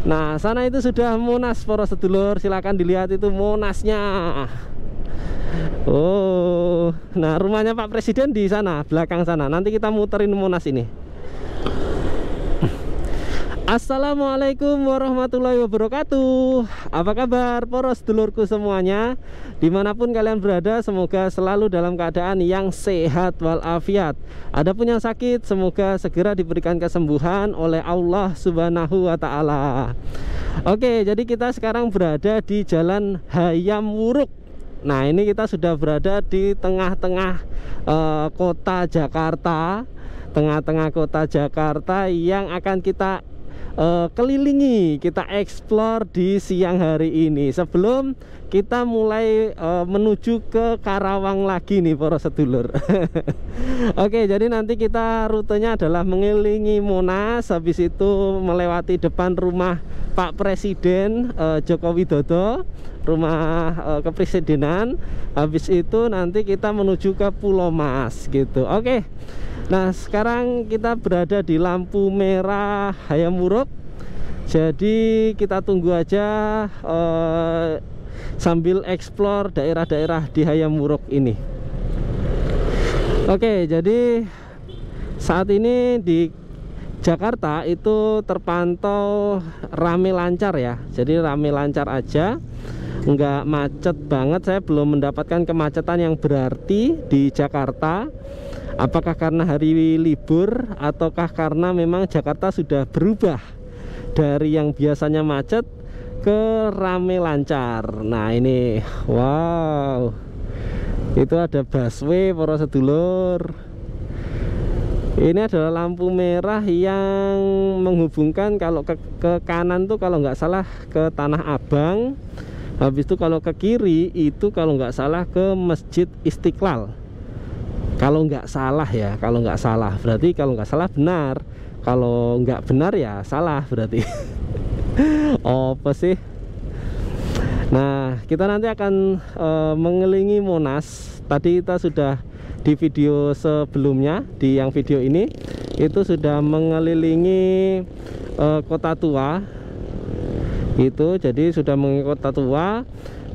Nah sana itu sudah Monas para sedulur silakan dilihat itu Monasnya Oh nah rumahnya Pak Presiden di sana belakang sana nanti kita muterin Monas ini Assalamualaikum warahmatullahi wabarakatuh Apa kabar poros dulurku semuanya Dimanapun kalian berada Semoga selalu dalam keadaan yang sehat walafiat Ada pun yang sakit Semoga segera diberikan kesembuhan oleh Allah subhanahu wa ta'ala Oke jadi kita sekarang berada di jalan Hayam Wuruk Nah ini kita sudah berada di tengah-tengah uh, kota Jakarta Tengah-tengah kota Jakarta yang akan kita uh, kelilingi, kita explore di siang hari ini sebelum kita mulai uh, menuju ke Karawang lagi nih para sedulur. Oke, jadi nanti kita rutenya adalah mengelilingi Monas, habis itu melewati depan rumah Pak Presiden uh, Joko Widodo, rumah uh, kepresidenan. Habis itu nanti kita menuju ke Pulau Mas gitu. Oke. Nah sekarang kita berada di lampu merah Hayam Wuruk Jadi kita tunggu aja eh, Sambil eksplor daerah-daerah di Hayam Wuruk ini Oke jadi saat ini di Jakarta itu terpantau rame lancar ya Jadi rame lancar aja nggak macet banget saya belum mendapatkan kemacetan yang berarti di Jakarta Apakah karena hari libur ataukah karena memang Jakarta sudah berubah dari yang biasanya macet ke rame lancar. Nah, ini wow. Itu ada busway para sedulur. Ini adalah lampu merah yang menghubungkan kalau ke, ke kanan tuh kalau nggak salah ke Tanah Abang. Habis itu kalau ke kiri itu kalau nggak salah ke Masjid Istiqlal kalau nggak salah ya kalau nggak salah berarti kalau nggak salah benar kalau nggak benar ya salah berarti apa sih Nah, kita nanti akan e, mengelilingi Monas. Tadi kita sudah di video sebelumnya, di yang video ini itu sudah mengelilingi e, kota tua. Itu jadi sudah mengelilingi kota tua,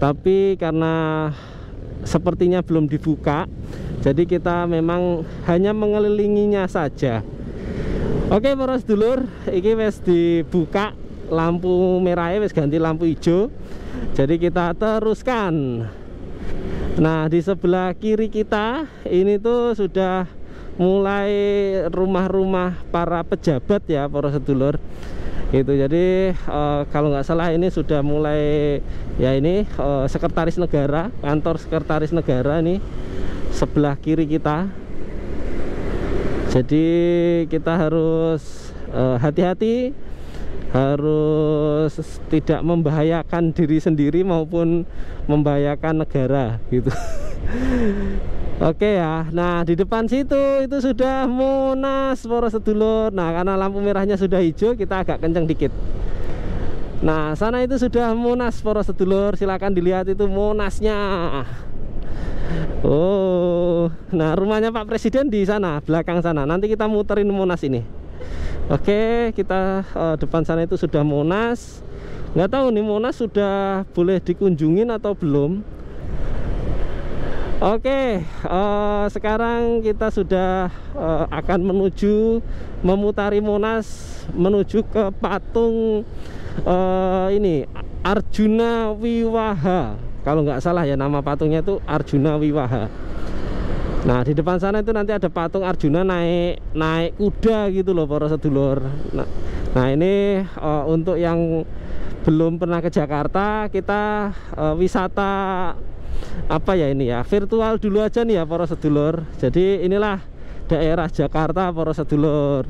tapi karena sepertinya belum dibuka jadi kita memang hanya mengelilinginya saja oke para sedulur ini wes dibuka lampu merahnya wes ganti lampu hijau jadi kita teruskan nah di sebelah kiri kita ini tuh sudah mulai rumah-rumah para pejabat ya para sedulur itu jadi e, kalau nggak salah ini sudah mulai ya ini e, sekretaris negara kantor sekretaris negara nih sebelah kiri kita jadi kita harus eh, hati-hati uh, harus tidak membahayakan diri sendiri maupun membahayakan negara gitu Oke ya, nah di depan situ itu sudah Monas Sedulur. Nah karena lampu merahnya sudah hijau, kita agak kenceng dikit. Nah sana itu sudah Monas Sedulur. Silakan dilihat itu Monasnya. Oh, nah rumahnya Pak Presiden di sana, belakang sana. Nanti kita muterin Monas ini. Oke, kita uh, depan sana itu sudah Monas. Nggak tahu nih Monas sudah boleh dikunjungin atau belum. Oke, uh, sekarang kita sudah uh, akan menuju memutari Monas menuju ke patung uh, ini Arjuna Wiwaha kalau nggak salah ya nama patungnya itu Arjuna Wiwaha nah di depan sana itu nanti ada patung Arjuna naik naik kuda gitu loh para sedulur nah, nah ini uh, untuk yang belum pernah ke Jakarta kita uh, wisata apa ya ini ya virtual dulu aja nih ya para sedulur jadi inilah daerah Jakarta para sedulur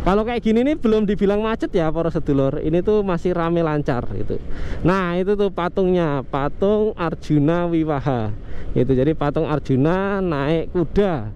kalau kayak gini nih belum dibilang macet ya para sedulur ini tuh masih rame lancar itu. nah itu tuh patungnya patung Arjuna Wiwaha itu jadi patung Arjuna naik kuda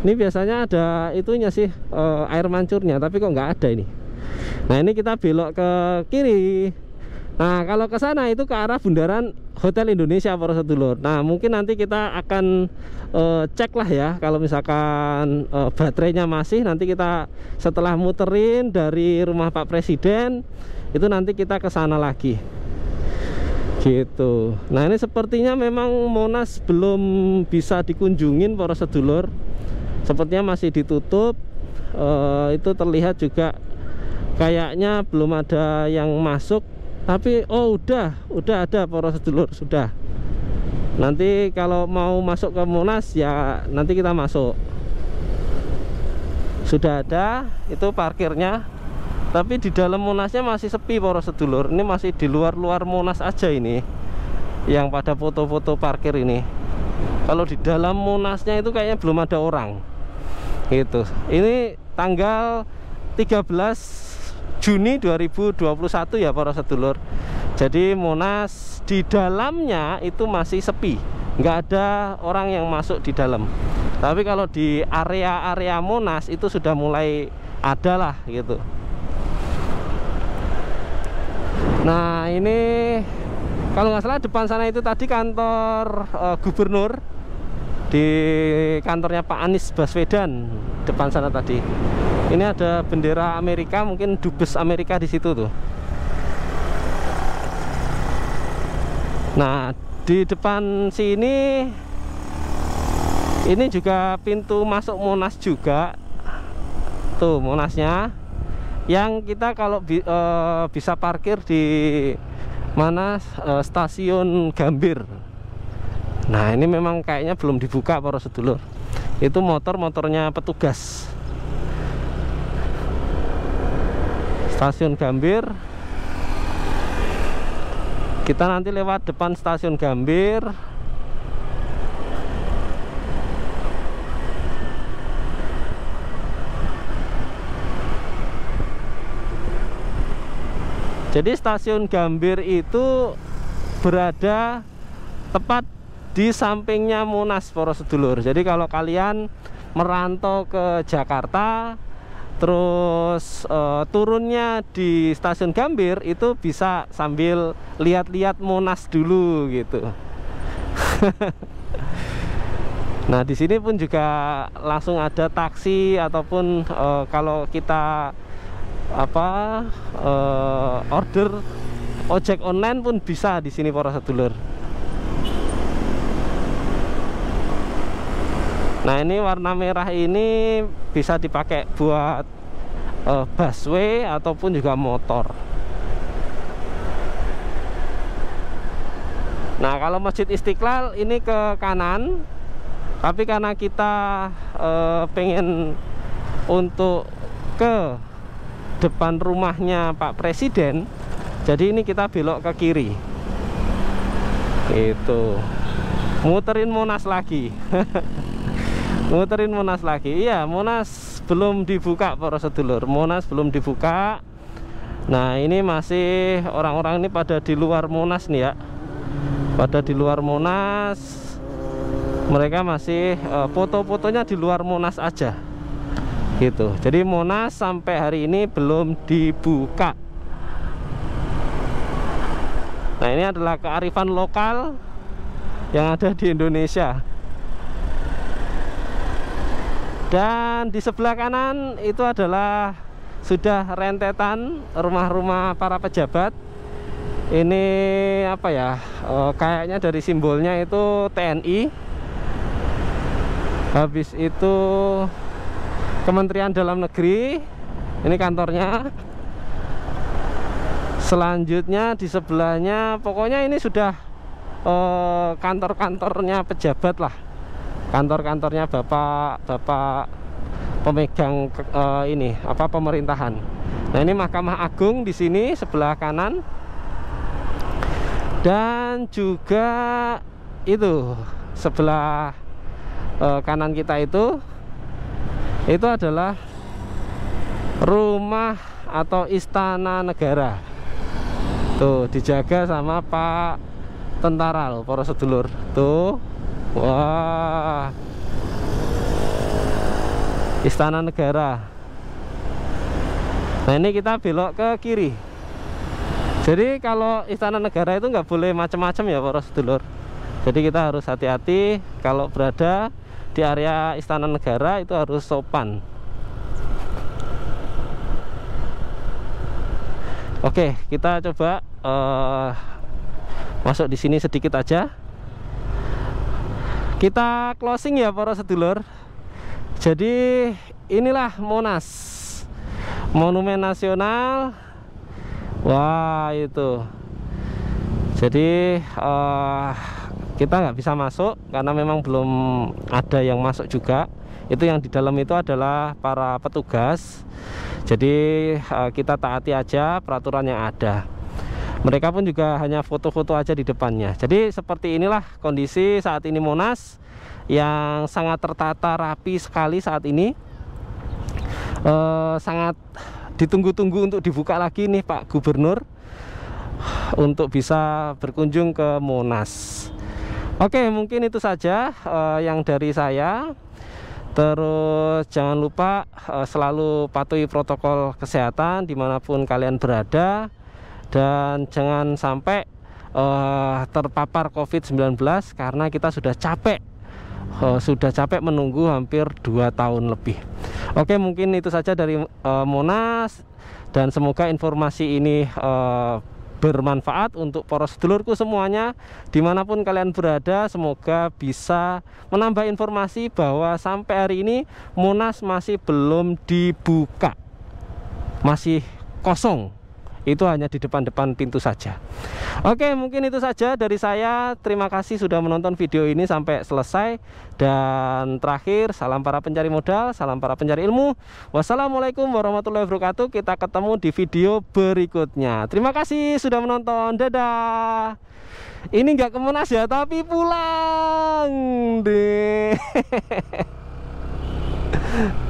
ini biasanya ada itunya sih uh, air mancurnya tapi kok nggak ada ini nah ini kita belok ke kiri nah kalau ke sana itu ke arah bundaran Hotel Indonesia para sedulur. Nah, mungkin nanti kita akan uh, cek lah ya kalau misalkan uh, baterainya masih nanti kita setelah muterin dari rumah Pak Presiden itu nanti kita ke sana lagi. Gitu. Nah, ini sepertinya memang Monas belum bisa dikunjungin para sedulur. Sepertinya masih ditutup. Uh, itu terlihat juga kayaknya belum ada yang masuk tapi oh udah udah ada poros sedulur sudah nanti kalau mau masuk ke Monas ya nanti kita masuk sudah ada itu parkirnya tapi di dalam Monasnya masih sepi poros sedulur ini masih di luar-luar Monas aja ini yang pada foto-foto parkir ini kalau di dalam Monasnya itu kayaknya belum ada orang gitu ini tanggal 13 Juni 2021 ya para sedulur jadi Monas di dalamnya itu masih sepi nggak ada orang yang masuk di dalam tapi kalau di area-area Monas itu sudah mulai ada lah gitu nah ini kalau nggak salah depan sana itu tadi kantor e, gubernur di kantornya Pak Anies Baswedan depan sana tadi ini ada bendera Amerika mungkin dubes Amerika di situ tuh nah di depan sini ini juga pintu masuk Monas juga tuh Monasnya yang kita kalau bi uh, bisa parkir di mana uh, stasiun Gambir nah ini memang kayaknya belum dibuka para sedulur itu motor-motornya petugas stasiun Gambir kita nanti lewat depan stasiun Gambir jadi stasiun Gambir itu berada tepat di sampingnya Monas Poros Sedulur jadi kalau kalian merantau ke Jakarta terus uh, turunnya di stasiun Gambir itu bisa sambil lihat-lihat Monas dulu gitu. nah di sini pun juga langsung ada taksi ataupun uh, kalau kita apa uh, order ojek online pun bisa di sini para sedulur. nah ini warna merah ini bisa dipakai buat uh, busway ataupun juga motor nah kalau masjid istiqlal ini ke kanan tapi karena kita uh, pengen untuk ke depan rumahnya Pak Presiden jadi ini kita belok ke kiri itu muterin Monas lagi muterin Monas lagi iya Monas belum dibuka para sedulur Monas belum dibuka nah ini masih orang-orang ini pada di luar Monas nih ya pada di luar Monas mereka masih uh, foto-fotonya di luar Monas aja gitu jadi Monas sampai hari ini belum dibuka nah ini adalah kearifan lokal yang ada di Indonesia dan di sebelah kanan itu adalah sudah rentetan rumah-rumah para pejabat ini apa ya eh, kayaknya dari simbolnya itu TNI habis itu Kementerian Dalam Negeri ini kantornya selanjutnya di sebelahnya pokoknya ini sudah eh, kantor-kantornya pejabat lah kantor-kantornya bapak-bapak pemegang uh, ini apa pemerintahan. Nah, ini Mahkamah Agung di sini sebelah kanan. Dan juga itu sebelah uh, kanan kita itu itu adalah rumah atau istana negara. Tuh, dijaga sama Pak tentara loh, para sedulur. Tuh, Wah. Istana Negara. Nah, ini kita belok ke kiri. Jadi kalau Istana Negara itu nggak boleh macam-macam ya Pak sedulur. Jadi kita harus hati-hati kalau berada di area Istana Negara itu harus sopan. Oke, kita coba uh, masuk di sini sedikit aja kita closing ya para sedulur jadi inilah Monas monumen nasional wah itu jadi uh, kita nggak bisa masuk karena memang belum ada yang masuk juga itu yang di dalam itu adalah para petugas jadi uh, kita taati aja peraturan yang ada mereka pun juga hanya foto-foto aja di depannya jadi seperti inilah kondisi saat ini Monas yang sangat tertata rapi sekali saat ini e, sangat ditunggu-tunggu untuk dibuka lagi nih Pak Gubernur untuk bisa berkunjung ke Monas Oke mungkin itu saja e, yang dari saya Terus jangan lupa eh, selalu patuhi protokol kesehatan dimanapun kalian berada dan jangan sampai uh, terpapar COVID-19 karena kita sudah capek uh, sudah capek menunggu hampir 2 tahun lebih. Oke, mungkin itu saja dari uh, Monas dan semoga informasi ini uh, bermanfaat untuk poros dulurku semuanya dimanapun kalian berada semoga bisa menambah informasi bahwa sampai hari ini Monas masih belum dibuka masih kosong itu hanya di depan-depan pintu saja oke mungkin itu saja dari saya terima kasih sudah menonton video ini sampai selesai dan terakhir salam para pencari modal salam para pencari ilmu wassalamualaikum warahmatullahi wabarakatuh kita ketemu di video berikutnya terima kasih sudah menonton dadah ini nggak kemenas ya tapi pulang deh